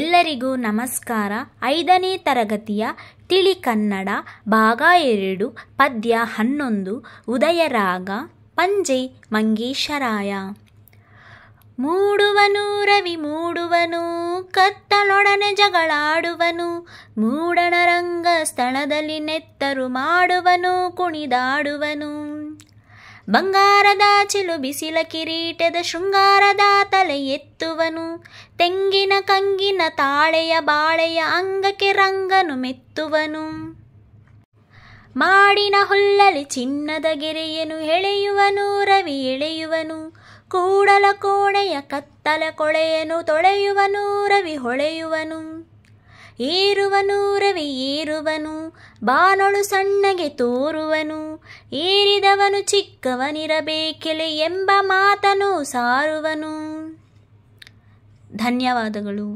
ಎಲ್ಲರಿಗೂ ನಮಸ್ಕಾರ ಐದನೇ ತರಗತಿಯ ತಿಳಿ ಕನ್ನಡ ಭಾಗ ಎರಡು ಪದ್ಯ ಹನ್ನೊಂದು ಉದಯರಾಗ ಪಂಜೆ ಮಂಗೇಶರಾಯ ಮೂಡುವನು ರವಿ ಮೂಡುವನು ಕತ್ತಲೊಡನೆ ಜಗಳಾಡುವನು ಮೂಡಣರಂಗ ಸ್ಥಳದಲ್ಲಿ ನೆತ್ತರು ಮಾಡುವನು ಕುಣಿದಾಡುವನು ಬಂಗಾರದ ಚಿಲು ಬಿಸಿಲ ಕಿರೀಟದ ಶೃಂಗಾರದ ತಲೆ ಎತ್ತುವನು ತೆಂಗಿನ ಕಂಗಿನ ತಾಳೆಯ ಬಾಳೆಯ ಅಂಗಕ್ಕೆ ರಂಗನು ಮೆತ್ತುವನು ಮಾಡಿನ ಹುಲ್ಲಲಿ ಚಿನ್ನದ ಗೆರೆಯನು ಎಳೆಯುವನು ರವಿ ಎಳೆಯುವನು ಕೂಡಲ ಕೋಣೆಯ ಕತ್ತಲ ಕೊಳೆಯನು ತೊಳೆಯುವನು ರವಿ ಹೊಳೆಯುವನು ಏರುವನು ರವಿ ಏರುವನು ಬಾನೊಳು ಸಣ್ಣಗೆ ತೋರುವನು ಏರಿದವನು ಚಿಕ್ಕವನಿರಬೇಕೆಲೆ ಎಂಬ ಮಾತನು ಸಾರುವನು ಧನ್ಯವಾದಗಳು